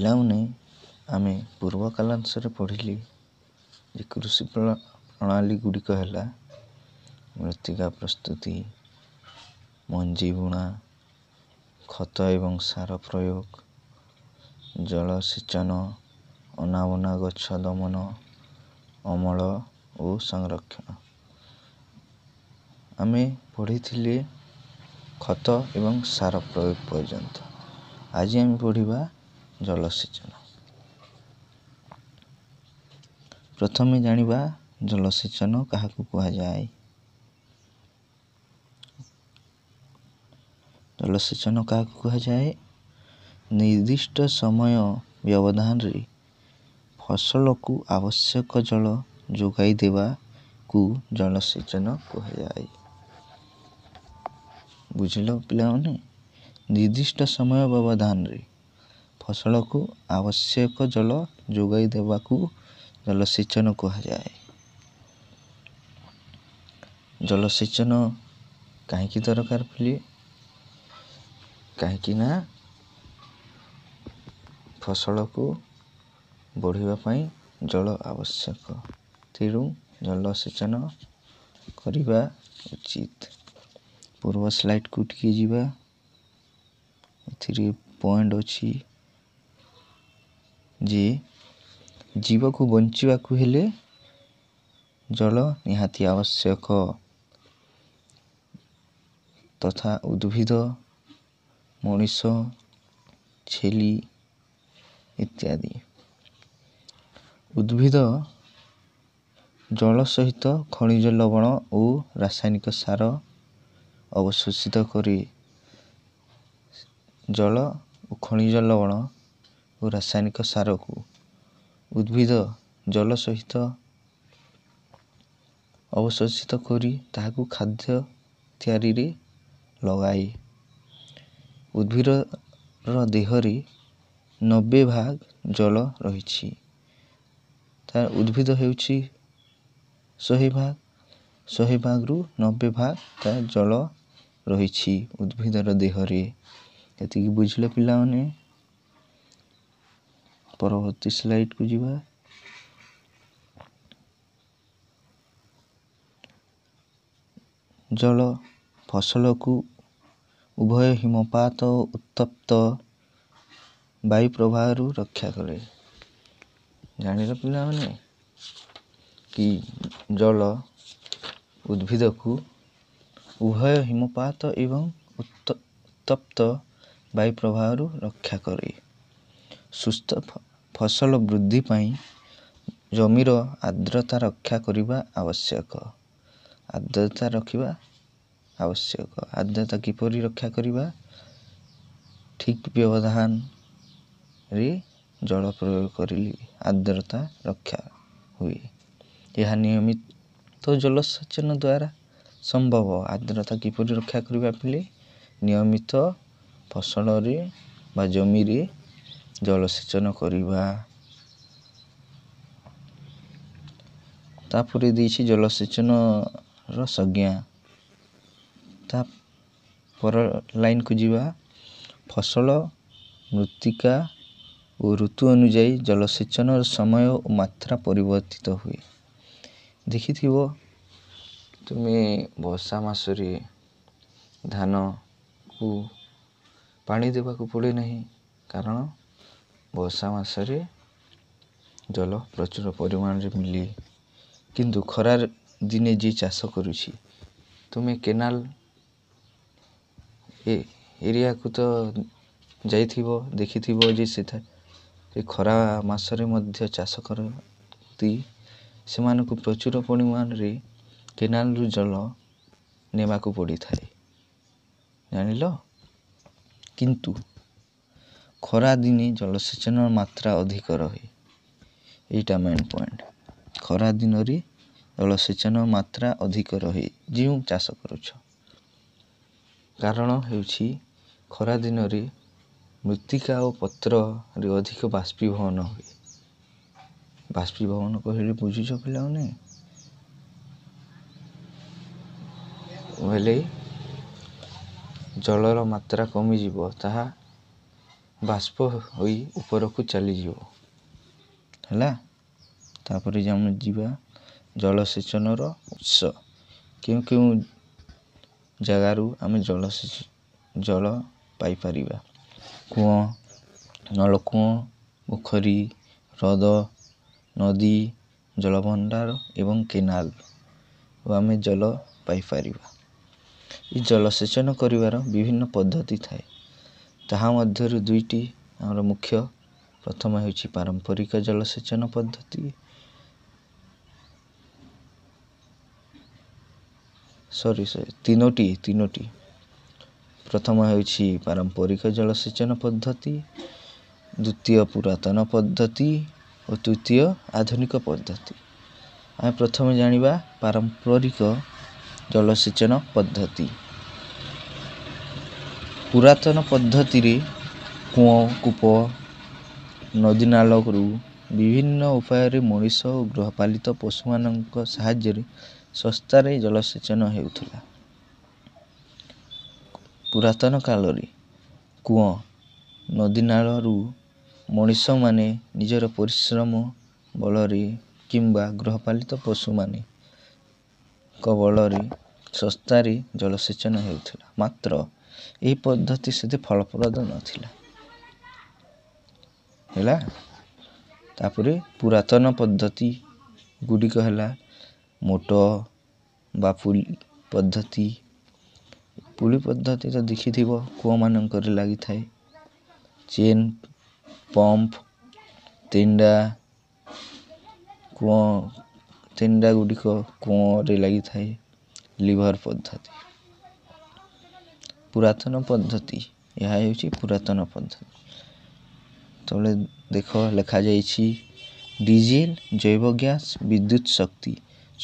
ପିଲାମାନେ ଆମେ ପୂର୍ବକାଳାଂଶରେ ପଢ଼ିଲି ଯେ କୃଷି ପ୍ରଣାଳୀ ଗୁଡ଼ିକ ହେଲା ମୃତ୍ତିକା ପ୍ରସ୍ତୁତି ମଞ୍ଜି ବୁଣା ଖତ ଏବଂ ସାର ପ୍ରୟୋଗ ଜଳସେଚନ ଅନାବନା ଗଛ ଦମନ ଅମଳ ଓ ସଂରକ୍ଷଣ ଆମେ ପଢ଼ିଥିଲେ ଖତ ଏବଂ ସାର ପ୍ରୟୋଗ ପର୍ଯ୍ୟନ୍ତ ଆଜି ଆମେ ପଢ଼ିବା ଜଳସେଚନ ପ୍ରଥମେ ଜାଣିବା ଜଳସେଚନ କାହାକୁ କୁହାଯାଏ ଜଳସେଚନ କାହାକୁ କୁହାଯାଏ ନିର୍ଦ୍ଦିଷ୍ଟ ସମୟ ବ୍ୟବଧାନରେ ଫସଲକୁ ଆବଶ୍ୟକ ଜଳ ଯୋଗାଇ ଦେବାକୁ ଜଳସେଚନ କୁହାଯାଏ ବୁଝିଲ ପିଲାମାନେ ନିର୍ଦ୍ଦିଷ୍ଟ ସମୟ ବ୍ୟବଧାନରେ ଫସଲକୁ ଆବଶ୍ୟକ ଜଳ ଯୋଗାଇ ଦେବାକୁ ଜଳସେଚନ କୁହାଯାଏ ଜଳସେଚନ କାହିଁକି ଦରକାର ବୋଲି କାହିଁକିନା ଫସଲକୁ ବଢ଼ିବା ପାଇଁ ଜଳ ଆବଶ୍ୟକ ତେଣୁ ଜଳସେଚନ କରିବା ଉଚିତ ପୂର୍ବ ସ୍ଲାଇଡ଼୍କୁ ଟିକେ ଯିବା ଏଥିରେ ପଏଣ୍ଟ ଅଛି ଯେ ଜୀବକୁ ବଞ୍ଚିବାକୁ ହେଲେ ଜଳ ନିହାତି ଆବଶ୍ୟକ ତଥା ଉଦ୍ଭିଦ ମଣିଷ ଛେଳି ଇତ୍ୟାଦି ଉଦ୍ଭିଦ ଜଳ ସହିତ ଖଣିଜ ଲବଣ ଓ ରାସାୟନିକ ସାର ଅବଶୋଷିତ କରି ଜଳ ଓ ଖଣିଜ ଲବଣ ଓ ରାସାୟନିକ ସାରକୁ ଉଦ୍ଭିଦ ଜଳ ସହିତ ଅବଶୋଷିତ କରି ତାହାକୁ ଖାଦ୍ୟ ତିଆରିରେ ଲଗାଏ ଉଦ୍ଭିଦର ଦେହରେ ନବେ ଭାଗ ଜଳ ରହିଛି ତା ଉଦ୍ଭିଦ ହେଉଛି ଶହେ ଭାଗ ଶହେ ଭାଗରୁ ନବେ ଭାଗ ତା ଜଳ ରହିଛି ଉଦ୍ଭିଦର ଦେହରେ ଏତିକି ବୁଝିଲେ ପିଲାମାନେ ପରବର୍ତ୍ତୀ ସ୍ଲାଇଡ଼କୁ ଯିବା ଜଳ ଫସଲକୁ ଉଭୟ ହିମପାତ ଓ ଉତ୍ତପ୍ତ ବାୟୁ ପ୍ରବାହରୁ ରକ୍ଷା କରେ ଜାଣିଲ ପିଲାମାନେ କି ଜଳ ଉଦ୍ଭିଦକୁ ଉଭୟ ହିମପାତ ଏବଂ ଉତ୍ତପ୍ତ ବାୟୁ ପ୍ରବାହରୁ ରକ୍ଷା କରେ ସୁସ୍ଥ ଫସଲ ବୃଦ୍ଧି ପାଇଁ ଜମିର ଆଦ୍ରତା ରକ୍ଷା କରିବା ଆବଶ୍ୟକ ଆଦ୍ରତା ରଖିବା ଆବଶ୍ୟକ ଆଦ୍ରତା କିପରି ରକ୍ଷା କରିବା ଠିକ୍ ବ୍ୟବଧାନରେ ଜଳ ପ୍ରୟୋଗ କରିଲି ଆଦ୍ରତା ରକ୍ଷା ହୁଏ ଏହା ନିୟମିତ ଜଳସେଚନ ଦ୍ୱାରା ସମ୍ଭବ ଆଦ୍ରତା କିପରି ରକ୍ଷା କରିବା ବୋଲେ ନିୟମିତ ଫସଲରେ ବା ଜମିରେ ଜଳସେଚନ କରିବା ତାପରେ ଦେଇଛି ଜଳସେଚନର ସଂଜ୍ଞା ତା ପର ଲାଇନକୁ ଯିବା ଫସଲ ମୃତ୍ତିକା ଓ ଋତୁ ଅନୁଯାୟୀ ଜଳସେଚନର ସମୟ ଓ ମାତ୍ରା ପରିବର୍ତ୍ତିତ ହୁଏ ଦେଖିଥିବ ତୁମେ ବର୍ଷା ମାସରେ ଧାନକୁ ପାଣି ଦେବାକୁ ପଡ଼େ ନାହିଁ କାରଣ ବର୍ଷା ମାସରେ ଜଳ ପ୍ରଚୁର ପରିମାଣରେ ମିଳେ କିନ୍ତୁ ଖରା ଦିନେ ଯିଏ ଚାଷ କରୁଛି ତୁମେ କେନାଲ୍ ଏ ଏରିଆକୁ ତ ଯାଇଥିବ ଦେଖିଥିବ ଯେ ସେଠାରେ ଖରା ମାସରେ ମଧ୍ୟ ଚାଷ କରନ୍ତି ସେମାନଙ୍କୁ ପ୍ରଚୁର ପରିମାଣରେ କେନାଲ୍ରୁ ଜଳ ନେବାକୁ ପଡ଼ିଥାଏ ଜାଣିଲ କିନ୍ତୁ ଖରାଦିନେ ଜଳସେଚନର ମାତ୍ରା ଅଧିକ ରହେ ଏଇଟା ମେନ୍ ପଏଣ୍ଟ ଖରାଦିନରେ ଜଳସେଚନ ମାତ୍ରା ଅଧିକ ରହେ ଯେଉଁ ଚାଷ କରୁଛ କାରଣ ହେଉଛି ଖରାଦିନରେ ମୃତ୍ତିକା ଓ ପତ୍ରରେ ଅଧିକ ବାଷ୍ପୀଭବନ ହୁଏ ବାଷ୍ପୀଭବନ କହିଲେ ବୁଝୁଛ ପିଲାମାନେ ହେଲେ ଜଳର ମାତ୍ରା କମିଯିବ ତାହା ବାଷ୍ପ ହୋଇ ଉପରକୁ ଚାଲିଯିବ ହେଲା ତା'ପରେ ଆମେ ଯିବା ଜଳସେଚନର ଉତ୍ସ କେଉଁ କେଉଁ ଜାଗାରୁ ଆମେ ଜଳସେଚ ଜଳ ପାଇପାରିବା କୂଅ ନଳକୂଅ ପୋଖରୀ ହ୍ରଦ ନଦୀ ଜଳଭଣ୍ଡାର ଏବଂ କେନାଲ ଓ ଆମେ ଜଳ ପାଇପାରିବା ଏ ଜଳସେଚନ କରିବାର ବିଭିନ୍ନ ପଦ୍ଧତି ଥାଏ ତାହା ମଧ୍ୟରୁ ଦୁଇଟି ଆମର ମୁଖ୍ୟ ପ୍ରଥମ ହେଉଛି ପାରମ୍ପରିକ ଜଳସେଚନ ପଦ୍ଧତି ସରି ସରି ତିନୋଟି ତିନୋଟି ପ୍ରଥମ ହେଉଛି ପାରମ୍ପରିକ ଜଳସେଚନ ପଦ୍ଧତି ଦ୍ୱିତୀୟ ପୁରାତନ ପଦ୍ଧତି ଓ ତୃତୀୟ ଆଧୁନିକ ପଦ୍ଧତି ଆମେ ପ୍ରଥମେ ଜାଣିବା ପାରମ୍ପରିକ ଜଳସେଚନ ପଦ୍ଧତି ପୁରାତନ ପଦ୍ଧତିରେ କୂଅ କୂପ ନଦୀନାଳ କରୁ ବିଭିନ୍ନ ଉପାୟରେ ମଣିଷ ଓ ଗୃହପାଳିତ ପଶୁମାନଙ୍କ ସାହାଯ୍ୟରେ ଶସ୍ତାରେ ଜଳସେଚନ ହେଉଥିଲା ପୁରାତନ କାଳରେ କୂଅ ନଦୀନାଳରୁ ମଣିଷମାନେ ନିଜର ପରିଶ୍ରମ ବଳରେ କିମ୍ବା ଗୃହପାଳିତ ପଶୁମାନେଙ୍କ ବଳରେ ଶସ୍ତାରେ ଜଳସେଚନ ହେଉଥିଲା ମାତ୍ର ଏହି ପଦ୍ଧତି ସେତେ ଫଳପ୍ରଦ ନଥିଲା ହେଲା ତାପରେ ପୁରାତନ ପଦ୍ଧତି ଗୁଡ଼ିକ ହେଲା ମୋଟ ବା ପୁଲି ପଦ୍ଧତି ପୁଲି ପଦ୍ଧତି ତ ଦେଖିଥିବ କୂଅମାନଙ୍କରେ ଲାଗିଥାଏ ଚେନ୍ ପମ୍ପ ତେଣ୍ଡା କୂଅ ତେଣ୍ଡା ଗୁଡ଼ିକ କୂଅରେ ଲାଗିଥାଏ ଲିଭର୍ ପଦ୍ଧତି ପୁରାତନ ପଦ୍ଧତି ଏହା ହେଉଛି ପୁରାତନ ପଦ୍ଧତି ତଳେ ଦେଖ ଲେଖାଯାଇଛି ଡିଜେଲ ଜୈବ ଗ୍ୟାସ୍ ବିଦ୍ୟୁତ ଶକ୍ତି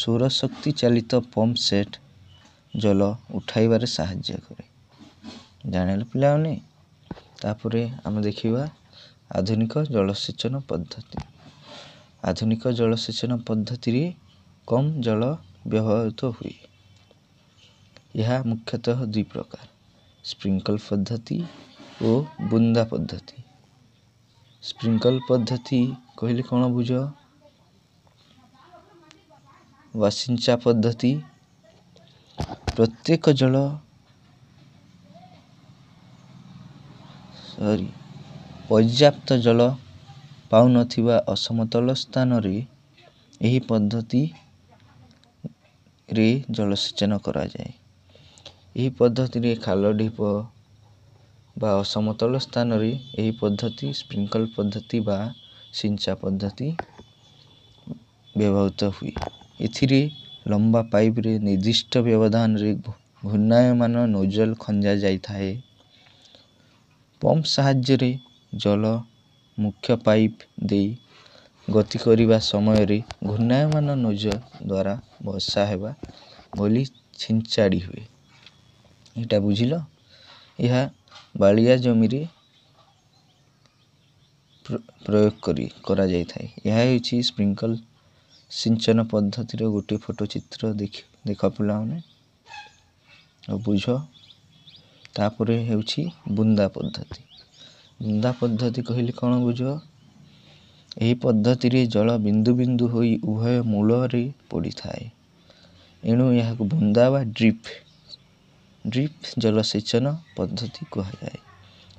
ସୌରଶକ୍ତି ଚାଳିତ ପମ୍ପ ସେଟ୍ ଜଳ ଉଠାଇବାରେ ସାହାଯ୍ୟ କରେ ଜାଣିଲେ ପିଲାମାନେ ତାପରେ ଆମେ ଦେଖିବା ଆଧୁନିକ ଜଳସେଚନ ପଦ୍ଧତି ଆଧୁନିକ ଜଳସେଚନ ପଦ୍ଧତିରେ କମ୍ ଜଳ ବ୍ୟବହୃତ ହୁଏ ଏହା ମୁଖ୍ୟତଃ ଦୁଇ ପ୍ରକାର ସ୍ପ୍ରିଙ୍କଲ ପଦ୍ଧତି ଓ ବୁନ୍ଦା ପଦ୍ଧତି ସ୍ପ୍ରିଙ୍କଲ ପଦ୍ଧତି କହିଲେ କ'ଣ ବୁଝ ୱାସିଞ୍ଚା ପଦ୍ଧତି ପ୍ରତ୍ୟେକ ଜଳ ସରି ପର୍ଯ୍ୟାପ୍ତ ଜଳ ପାଉନଥିବା ଅସମତଳ ସ୍ଥାନରେ ଏହି ପଦ୍ଧତିରେ ଜଳସେଚନ କରାଯାଏ ଏହି ପଦ୍ଧତିରେ ଖାଲ ଢିପ ବା ଅସମତଳ ସ୍ଥାନରେ ଏହି ପଦ୍ଧତି ସ୍ପ୍ରିଙ୍କଲ ପଦ୍ଧତି ବା ସିଞ୍ଚା ପଦ୍ଧତି ବ୍ୟବହୃତ ହୁଏ ଏଥିରେ ଲମ୍ବା ପାଇପରେ ନିର୍ଦ୍ଦିଷ୍ଟ ବ୍ୟବଧାନରେ ଘୂର୍ଣ୍ଣାୟମାନ ନୋଜଲ ଖଞ୍ଜା ଯାଇଥାଏ ପମ୍ପ ସାହାଯ୍ୟରେ ଜଳ ମୁଖ୍ୟ ପାଇପ ଦେଇ ଗତି କରିବା ସମୟରେ ଘୂର୍ଣ୍ଣାୟମାନ ନୋଜଲ ଦ୍ୱାରା ବର୍ଷା ହେବା ବୋଲି ଛିଞ୍ଚାଡ଼ି ହୁଏ ଏଇଟା ବୁଝିଲ ଏହା ବାଳିଆ ଜମିରେ ପ୍ରୟୋଗ କରି କରାଯାଇଥାଏ ଏହା ହେଉଛି ସ୍ପ୍ରିଙ୍କଲ୍ ସିଞ୍ଚନ ପଦ୍ଧତିର ଗୋଟିଏ ଫଟୋ ଚିତ୍ର ଦେଖି ଦେଖ ପିଲାମାନେ ଆଉ ବୁଝ ତାପରେ ହେଉଛି ବୁନ୍ଦା ପଦ୍ଧତି ବୁନ୍ଦା ପଦ୍ଧତି କହିଲେ କ'ଣ ବୁଝ ଏହି ପଦ୍ଧତିରେ ଜଳ ବିନ୍ଦୁ ବିନ୍ଦୁ ହୋଇ ଉଭୟ ମୂଳରେ ପଡ଼ିଥାଏ ଏଣୁ ଏହାକୁ ବୁନ୍ଦା ବା ଡ୍ରିପ୍ ଡ୍ରିପ୍ ଜଳସେଚନ ପଦ୍ଧତି କୁହାଯାଏ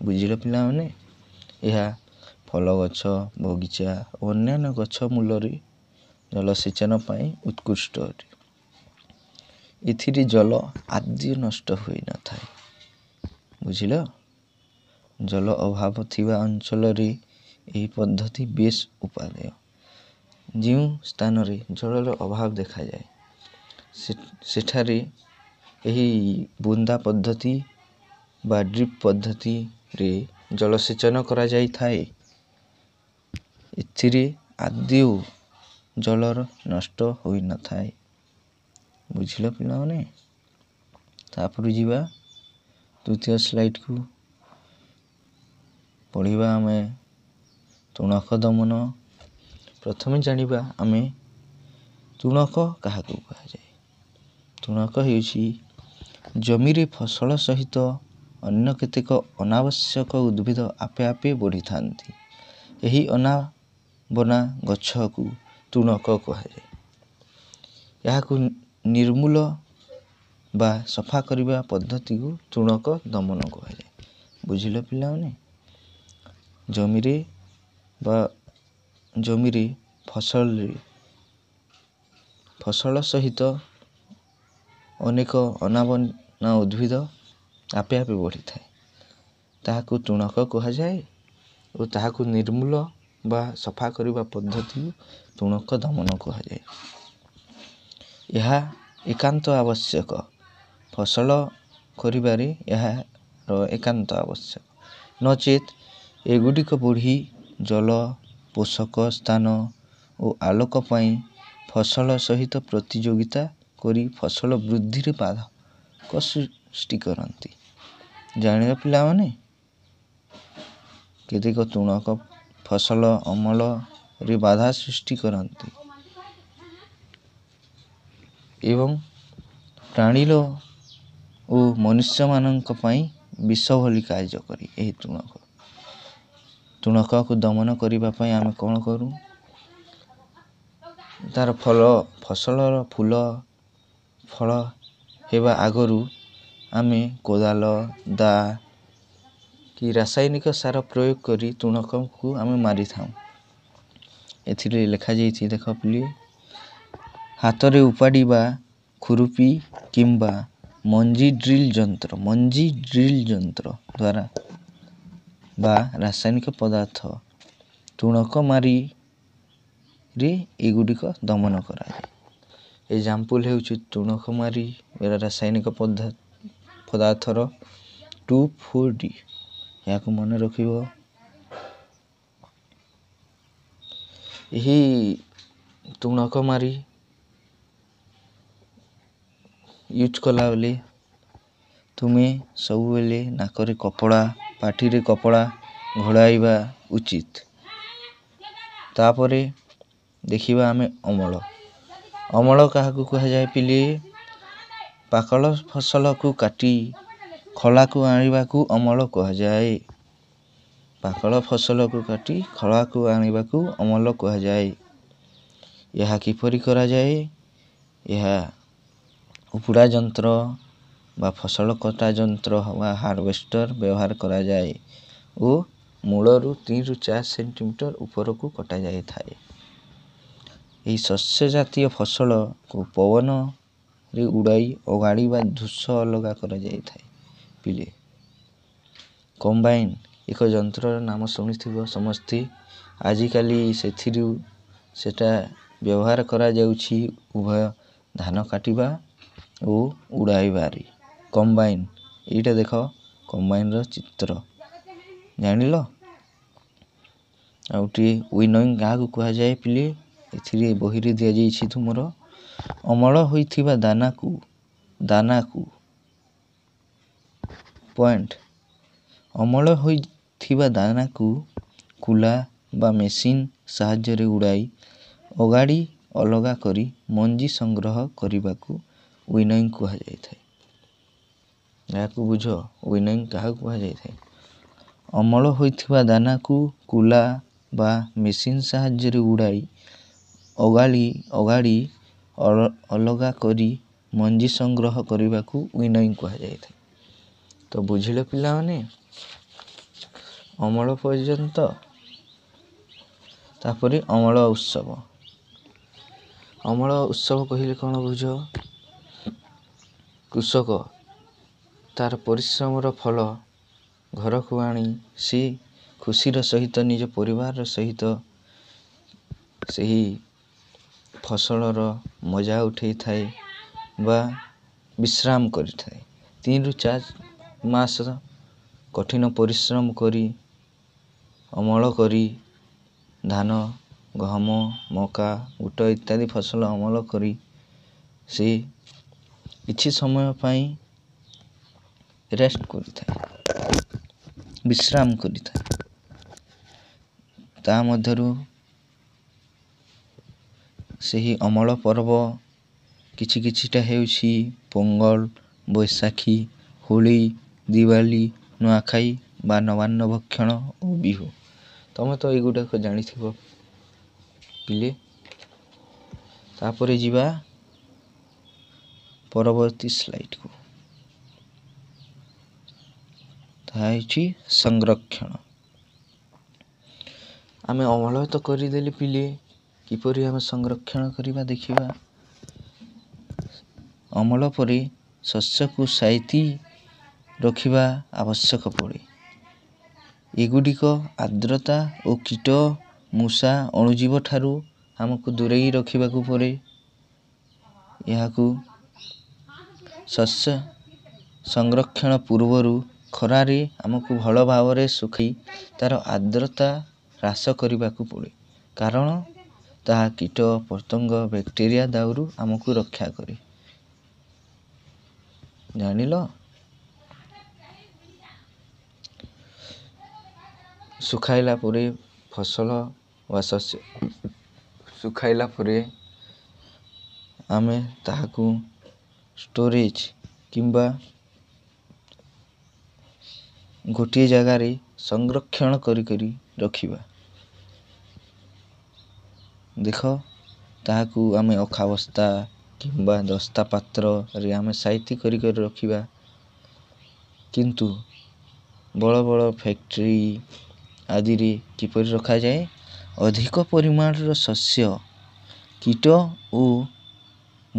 ବୁଝିଲ ପିଲାମାନେ ଏହା ଫଳ ଗଛ ବଗିଚା ଓ ଅନ୍ୟାନ୍ୟ ଗଛ ମୂଳରେ ଜଳସେଚନ ପାଇଁ ଉତ୍କୃଷ୍ଟ ଅଟେ ଏଥିରେ ଜଳ ଆଦି ନଷ୍ଟ ହୋଇନଥାଏ ବୁଝିଲ ଜଳ ଅଭାବ ଥିବା ଅଞ୍ଚଳରେ ଏହି ପଦ୍ଧତି ବେଶ ଉପାଦେୟ ଯେଉଁ ସ୍ଥାନରେ ଜଳର ଅଭାବ ଦେଖାଯାଏ ସେଠାରେ ଏହି ବୁନ୍ଦା ପଦ୍ଧତି ବା ଡ୍ରିପ୍ ପଦ୍ଧତିରେ ଜଳସେଚନ କରାଯାଇଥାଏ ଏଥିରେ ଆଦୌ ଜଳର ନଷ୍ଟ ହୋଇନଥାଏ ବୁଝିଲ ପିଲାମାନେ ତା'ପରେ ଯିବା ତୃତୀୟ ସ୍ଲାଇଡ଼୍କୁ ପଢ଼ିବା ଆମେ ତୁଣକ ଦମନ ପ୍ରଥମେ ଜାଣିବା ଆମେ ତୁଣକ କାହାକୁ କୁହାଯାଏ ତୁଣକ ହେଉଛି ଜମିରେ ଫସଲ ସହିତ ଅନ୍ୟ କେତେକ ଅନାବଶ୍ୟକ ଉଦ୍ଭିଦ ଆପେ ଆପେ ବଢ଼ିଥାନ୍ତି ଏହି ଅନାବନା ଗଛକୁ ତୃଣକ କୁହାଯାଏ ଏହାକୁ ନିର୍ମୂଳ ବା ସଫା କରିବା ପଦ୍ଧତିକୁ ତୃଣକ ଦମନ କୁହାଯାଏ ବୁଝିଲ ପିଲାମାନେ ଜମିରେ ବା ଜମିରେ ଫସଲରେ ଫସଲ ସହିତ ଅନେକ ଅନାବନା ଉଦ୍ଭିଦ ଆପେ ଆପେ ବଢ଼ିଥାଏ ତାହାକୁ ତୁଣକ କୁହାଯାଏ ଓ ତାହାକୁ ନିର୍ମୂଳ ବା ସଫା କରିବା ପଦ୍ଧତି ତୁଣକ ଦମନ କୁହାଯାଏ ଏହା ଏକାନ୍ତ ଆବଶ୍ୟକ ଫସଲ କରିବାରେ ଏହାର ଏକାନ୍ତ ଆବଶ୍ୟକ ନଚେତ୍ ଏଗୁଡ଼ିକ ବୁଢ଼ି ଜଳ ପୋଷକ ସ୍ଥାନ ଓ ଆଲୋକ ପାଇଁ ଫସଲ ସହିତ ପ୍ରତିଯୋଗିତା କରି ଫସଲ ବୃଦ୍ଧିରେ ବାଧକ ସୃଷ୍ଟି କରନ୍ତି ଜାଣିବା ପିଲାମାନେ କେତେକ ତୁଣକ ଫସଲ ଅମଳରେ ବାଧା ସୃଷ୍ଟି କରନ୍ତି ଏବଂ ପ୍ରାଣୀର ଓ ମନୁଷ୍ୟମାନଙ୍କ ପାଇଁ ବିଷ ଭଳି କାର୍ଯ୍ୟ କରି ଏହି ତୁଣକ ତୁଣକକୁ ଦମନ କରିବା ପାଇଁ ଆମେ କ'ଣ କରୁ ତା'ର ଫଳ ଫସଲର ଫୁଲ ଫଳ ହେବା ଆଗରୁ ଆମେ କୋଦାଳ ଦା କି ରାସାୟନିକ ସାର ପ୍ରୟୋଗ କରି ତୁଣକକୁ ଆମେ ମାରିଥାଉ ଏଥିରେ ଲେଖାଯାଇଛି ଦେଖ ପ୍ଲି ହାତରେ ଉପାଡ଼ିବା ଖୁରୁପି କିମ୍ବା ମଞ୍ଜି ଡ୍ରିଲ୍ ଯନ୍ତ୍ର ମଞ୍ଜି ଡ୍ରିଲ୍ ଯନ୍ତ୍ର ଦ୍ୱାରା ବା ରାସାୟନିକ ପଦାର୍ଥ ତୁଣକ ମାରିରେ ଏଗୁଡ଼ିକ ଦମନ କରାଯାଏ ଏଗ୍ଜାମ୍ପଲ୍ ହେଉଛି ତୃଣକୁମାରୀ ଏରା ରାସାୟନିକ ପଦାର୍ଥର ଟୁ ଫୋର୍ ଡି ଏହାକୁ ମନେ ରଖିବ ଏହି ତୃଣକୁମାରୀ ୟୁଜ୍ କଲାବେଳେ ତୁମେ ସବୁବେଳେ ନାକରେ କପଡ଼ା ପାଟିରେ କପଡ଼ା ଘୋଡ଼ାଇବା ଉଚିତ ତା'ପରେ ଦେଖିବା ଆମେ ଅମଳ ଅମଳ କାହାକୁ କୁହାଯାଏ ପିଲେ ପାକଳ ଫସଲକୁ କାଟି ଖଳାକୁ ଆଣିବାକୁ ଅମଳ କୁହାଯାଏ ପାକଳ ଫସଲକୁ କାଟି ଖଳାକୁ ଆଣିବାକୁ ଅମଳ କୁହାଯାଏ ଏହା କିପରି କରାଯାଏ ଏହା ଉପୁଡ଼ା ଯନ୍ତ୍ର ବା ଫସଲ କଟା ଯନ୍ତ୍ର ବା ହାରଭେଷ୍ଟର ବ୍ୟବହାର କରାଯାଏ ଓ ମୂଳରୁ ତିନିରୁ ଚାରି ସେଣ୍ଟିମିଟର ଉପରକୁ କଟାଯାଇଥାଏ ଏହି ଶସ୍ୟ ଜାତୀୟ ଫସଲକୁ ପବନରେ ଉଡ଼ାଇ ଅଗାଡ଼ି ବା ଧୂସ ଅଲଗା କରାଯାଇଥାଏ ପିଲେ କମ୍ବାଇନ୍ ଏକ ଯନ୍ତ୍ରର ନାମ ଶୁଣିଥିବ ସମସ୍ତେ ଆଜିକାଲି ସେଥିରୁ ସେଟା ବ୍ୟବହାର କରାଯାଉଛି ଉଭୟ ଧାନ କାଟିବା ଓ ଉଡ଼ାଇବାରେ କମ୍ବାଇନ୍ ଏଇଟା ଦେଖ କମ୍ବାଇନ୍ର ଚିତ୍ର ଜାଣିଲ ଆଉ ଟିକେ ୱିନୋଇଂ କାହାକୁ କୁହାଯାଏ ପିଲେ ଏଥିରେ ବହିରେ ଦିଆଯାଇଛି ତୁମର ଅମଳ ହୋଇଥିବା ଦାନାକୁ ଦାନାକୁ ପଏଣ୍ଟ ଅମଳ ହୋଇଥିବା ଦାନାକୁ କୁଲା ବା ମେସିନ୍ ସାହାଯ୍ୟରେ ଉଡ଼ାଇ ଅଗାଡ଼ି ଅଲଗା କରି ମଞ୍ଜି ସଂଗ୍ରହ କରିବାକୁ ୱିନଇଂ କୁହାଯାଇଥାଏ ଏହାକୁ ବୁଝ ୱିନଇଂ କାହାକୁ କୁହାଯାଇଥାଏ ଅମଳ ହୋଇଥିବା ଦାନାକୁ କୁଲା ବା ମେସିନ୍ ସାହାଯ୍ୟରେ ଉଡ଼ାଇ ଅଗାଳି ଅଗାଡ଼ି ଅଲଗା କରି ମଞ୍ଜି ସଂଗ୍ରହ କରିବାକୁ ୱିନୋଇଂ କୁହାଯାଇଥାଏ ତ ବୁଝିଲେ ପିଲାମାନେ ଅମଳ ପର୍ଯ୍ୟନ୍ତ ତାପରେ ଅମଳ ଉତ୍ସବ ଅମଳ ଉତ୍ସବ କହିଲେ କ'ଣ ବୁଝ କୃଷକ ତା'ର ପରିଶ୍ରମର ଫଳ ଘରକୁ ଆଣି ସେ ଖୁସିର ସହିତ ନିଜ ପରିବାରର ସହିତ ସେହି ଫସଲର ମଜା ଉଠାଇଥାଏ ବା ବିଶ୍ରାମ କରିଥାଏ ତିନିରୁ ଚାରି ମାସ କଠିନ ପରିଶ୍ରମ କରି ଅମଳ କରି ଧାନ ଗହମ ମକା ଗୁଟ ଇତ୍ୟାଦି ଫସଲ ଅମଳ କରି ସେ କିଛି ସମୟ ପାଇଁ ରେଷ୍ଟ କରିଥାଏ ବିଶ୍ରାମ କରିଥାଏ ତା ମଧ୍ୟରୁ ସେହି ଅମଳ ପର୍ବ କିଛି କିଛିଟା ହେଉଛି ପୋଙ୍ଗଲ ବୈଶାଖୀ ହୋଲି ଦିୱାଲି ନୂଆଖାଇ ବା ନବାନ୍ନ ଭକ୍ଷଣ ଓ ବିହୁ ତୁମେ ତ ଏଗୁଡ଼ାକ ଜାଣିଥିବ ପିଲେ ତା'ପରେ ଯିବା ପରବର୍ତ୍ତୀ ସ୍ଲାଇଡ଼୍କୁ ତାହା ହେଉଛି ସଂରକ୍ଷଣ ଆମେ ଅମଳ ତ କରିଦେଲେ ପିଲେ କିପରି ଭାବେ ସଂରକ୍ଷଣ କରିବା ଦେଖିବା ଅମଳ ପରେ ଶସ୍ୟକୁ ସାଇତି ରଖିବା ଆବଶ୍ୟକ ପଡ଼େ ଏଗୁଡ଼ିକ ଆଦ୍ରତା ଓ କୀଟ ମୂଷା ଅଣୁଜୀବ ଠାରୁ ଆମକୁ ଦୂରେଇ ରଖିବାକୁ ପଡ଼େ ଏହାକୁ ଶସ୍ୟ ସଂରକ୍ଷଣ ପୂର୍ବରୁ ଖରାରେ ଆମକୁ ଭଲ ଭାବରେ ଶୁଖାଇ ତା'ର ଆର୍ଦ୍ରତା ହ୍ରାସ କରିବାକୁ ପଡ଼େ କାରଣ ତାହା କୀଟ ପତଙ୍ଗ ବ୍ୟାକ୍ଟେରିଆ ଦାଉରୁ ଆମକୁ ରକ୍ଷା କରେ ଜାଣିଲ ଶୁଖାଇଲା ପରେ ଫସଲ ବା ଶସ୍ୟ ଶୁଖାଇଲା ପରେ ଆମେ ତାହାକୁ ଷ୍ଟୋରେଜ୍ କିମ୍ବା ଗୋଟିଏ ଜାଗାରେ ସଂରକ୍ଷଣ କରିକରି ରଖିବା ଦେଖ ତାହାକୁ ଆମେ ଅଖା ବସ୍ତା କିମ୍ବା ଦସ୍ତା ପାତ୍ରରେ ଆମେ ସାଇତି କରି କରି ରଖିବା କିନ୍ତୁ ବଡ଼ ବଡ଼ ଫ୍ୟାକ୍ଟ୍ରି ଆଦିରେ କିପରି ରଖାଯାଏ ଅଧିକ ପରିମାଣର ଶସ୍ୟ କୀଟ ଓ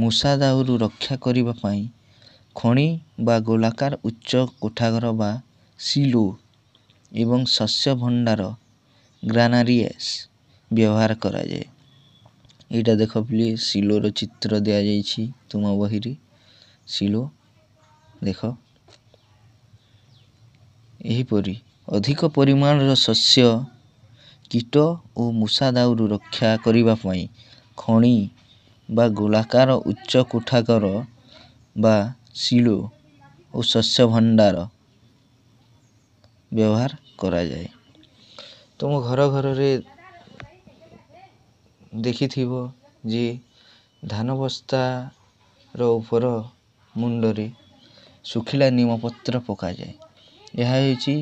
ମୂଷା ଦାଉରୁ ରକ୍ଷା କରିବା ପାଇଁ ଖଣି ବା ଗୋଲାକାର ଉଚ୍ଚ କୋଠାଘର ବା ସିଲୋ ଏବଂ ଶସ୍ୟ ଭଣ୍ଡାର ଗ୍ରାନାରିଏସ୍ ବ୍ୟବହାର କରାଯାଏ ଏଇଟା ଦେଖ ପ୍ଲିଜ୍ ସିଲୋର ଚିତ୍ର ଦିଆଯାଇଛି ତୁମ ବହିରେ ସିଲୋ ଦେଖ ଏହିପରି ଅଧିକ ପରିମାଣର ଶସ୍ୟ କୀଟ ଓ ମୂଷା ଦାଉରୁ ରକ୍ଷା କରିବା ପାଇଁ ଖଣି ବା ଗୋଲାକାର ଉଚ୍ଚ କୋଠାକର ବା ସିଲୋ ଓ ଶସ୍ୟ ଭଣ୍ଡାର ବ୍ୟବହାର କରାଯାଏ ତୁମ ଘର ଘରରେ ଦେଖିଥିବ ଯେ ଧାନ ବସ୍ତାର ଉପର ମୁଣ୍ଡରେ ଶୁଖିଲା ନିମ ପତ୍ର ପକାଯାଏ ଏହା ହେଉଛି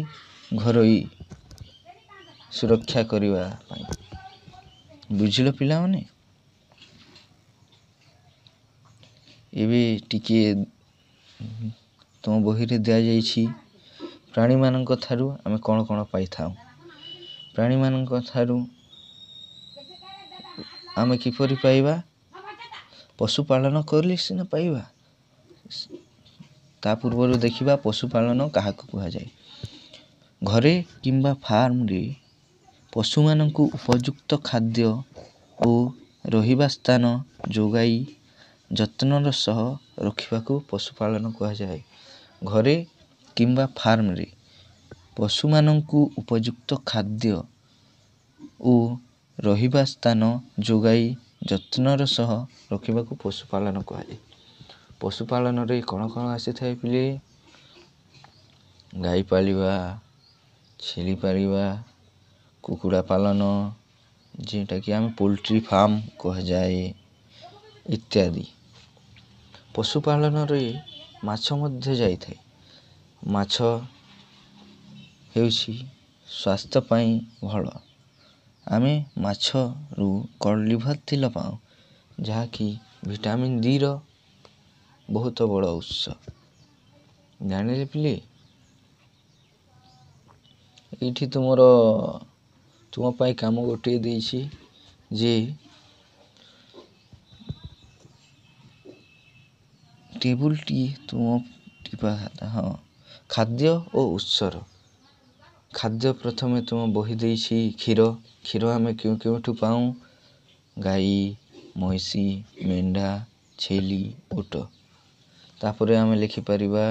ଘରୋଇ ସୁରକ୍ଷା କରିବା ପାଇଁ ବୁଝିଲ ପିଲାମାନେ ଏବେ ଟିକିଏ ତୁମ ବହିରେ ଦିଆଯାଇଛି ପ୍ରାଣୀମାନଙ୍କ ଠାରୁ ଆମେ କ'ଣ କ'ଣ ପାଇଥାଉ ପ୍ରାଣୀମାନଙ୍କ ଠାରୁ ଆମେ କିପରି ପାଇବା ପଶୁପାଳନ କଲେ ସିନା ପାଇବା ତା ପୂର୍ବରୁ ଦେଖିବା ପଶୁପାଳନ କାହାକୁ କୁହାଯାଏ ଘରେ କିମ୍ବା ଫାର୍ମରେ ପଶୁମାନଙ୍କୁ ଉପଯୁକ୍ତ ଖାଦ୍ୟ ଓ ରହିବା ସ୍ଥାନ ଯୋଗାଇ ଯତ୍ନର ସହ ରଖିବାକୁ ପଶୁପାଳନ କୁହାଯାଏ ଘରେ କିମ୍ବା ଫାର୍ମରେ ପଶୁମାନଙ୍କୁ ଉପଯୁକ୍ତ ଖାଦ୍ୟ ଓ ରହିବା ସ୍ଥାନ ଯୋଗାଇ ଯତ୍ନର ସହ ରଖିବାକୁ ପଶୁପାଳନ କୁହାଯାଏ ପଶୁପାଳନରେ କ'ଣ କ'ଣ ଆସିଥାଏ ବୋଲି ଗାଈ ପାଳିବା ଛେଳି ପାଳିବା କୁକୁଡ଼ା ପାଳନ ଯେଉଁଟାକି ଆମେ ପୋଲଟ୍ରି ଫାର୍ମ କୁହାଯାଏ ଇତ୍ୟାଦି ପଶୁପାଳନରେ ମାଛ ମଧ୍ୟ ଯାଇଥାଏ ମାଛ ହେଉଛି ସ୍ୱାସ୍ଥ୍ୟ ପାଇଁ ଭଲ ଆମେ ମାଛରୁ ଲିଭର୍ ତେଲ ପାଉଁ ଯାହାକି ଭିଟାମିନ୍ ଡିର ବହୁତ ବଡ଼ ଉତ୍ସ ଜାଣିଲେ ପିଲେ ଏଇଠି ତୁମର ତୁମ ପାଇଁ କାମ ଗୋଟିଏ ଦେଇଛି ଯେ ଟେବୁଲ୍ଟି ତୁମ ହଁ ଖାଦ୍ୟ ଓ ଉତ୍ସର ଖାଦ୍ୟ ପ୍ରଥମେ ତୁମ ବହି ଦେଇଛି କ୍ଷୀର କ୍ଷୀର ଆମେ କେଉଁ କେଉଁଠୁ ପାଉଁ ଗାଈ ମଇଁଷି ମେଣ୍ଢା ଛେଳି ଓଟ ତା'ପରେ ଆମେ ଲେଖିପାରିବା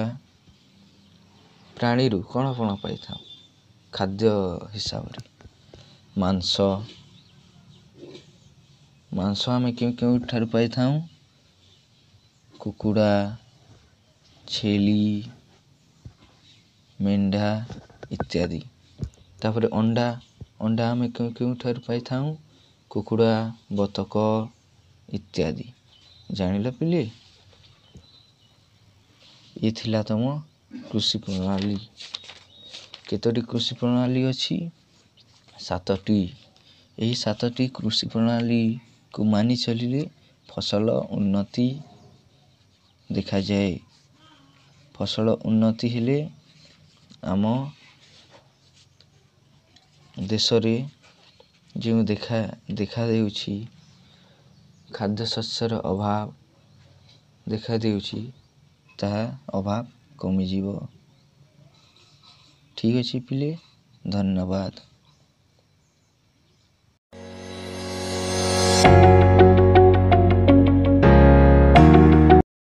ପ୍ରାଣୀରୁ କ'ଣ କ'ଣ ପାଇଥାଉ ଖାଦ୍ୟ ହିସାବରେ ମାଂସ ମାଂସ ଆମେ କେଉଁ କେଉଁଠାରୁ ପାଇଥାଉଁ କୁକୁଡ଼ା ଛେଳି ମେଣ୍ଢା ଇତ୍ୟାଦି ତା'ପରେ ଅଣ୍ଡା ଅଣ୍ଡା ଆମେ କେଉଁଠାରୁ ପାଇଥାଉ କୁକୁଡ଼ା ବତକ ଇତ୍ୟାଦି ଜାଣିଲ ପିଲେ ଇଏ ଥିଲା ତୁମ କୃଷି ପ୍ରଣାଳୀ କେତୋଟି କୃଷି ପ୍ରଣାଳୀ ଅଛି ସାତଟି ଏହି ସାତଟି କୃଷି ପ୍ରଣାଳୀକୁ ମାନି ଚଳିଲେ ଫସଲ ଉନ୍ନତି ଦେଖାଯାଏ ଫସଲ ଉନ୍ନତି ହେଲେ ଆମ ଦେଶରେ ଯେଉଁ ଦେଖା ଦେଖାଦେଉଛି ଖାଦ୍ୟଶସ୍ୟର ଅଭାବ ଦେଖାଦେଉଛି ତାହା ଅଭାବ କମିଯିବ ଠିକ୍ ଅଛି ପିଲେ ଧନ୍ୟବାଦ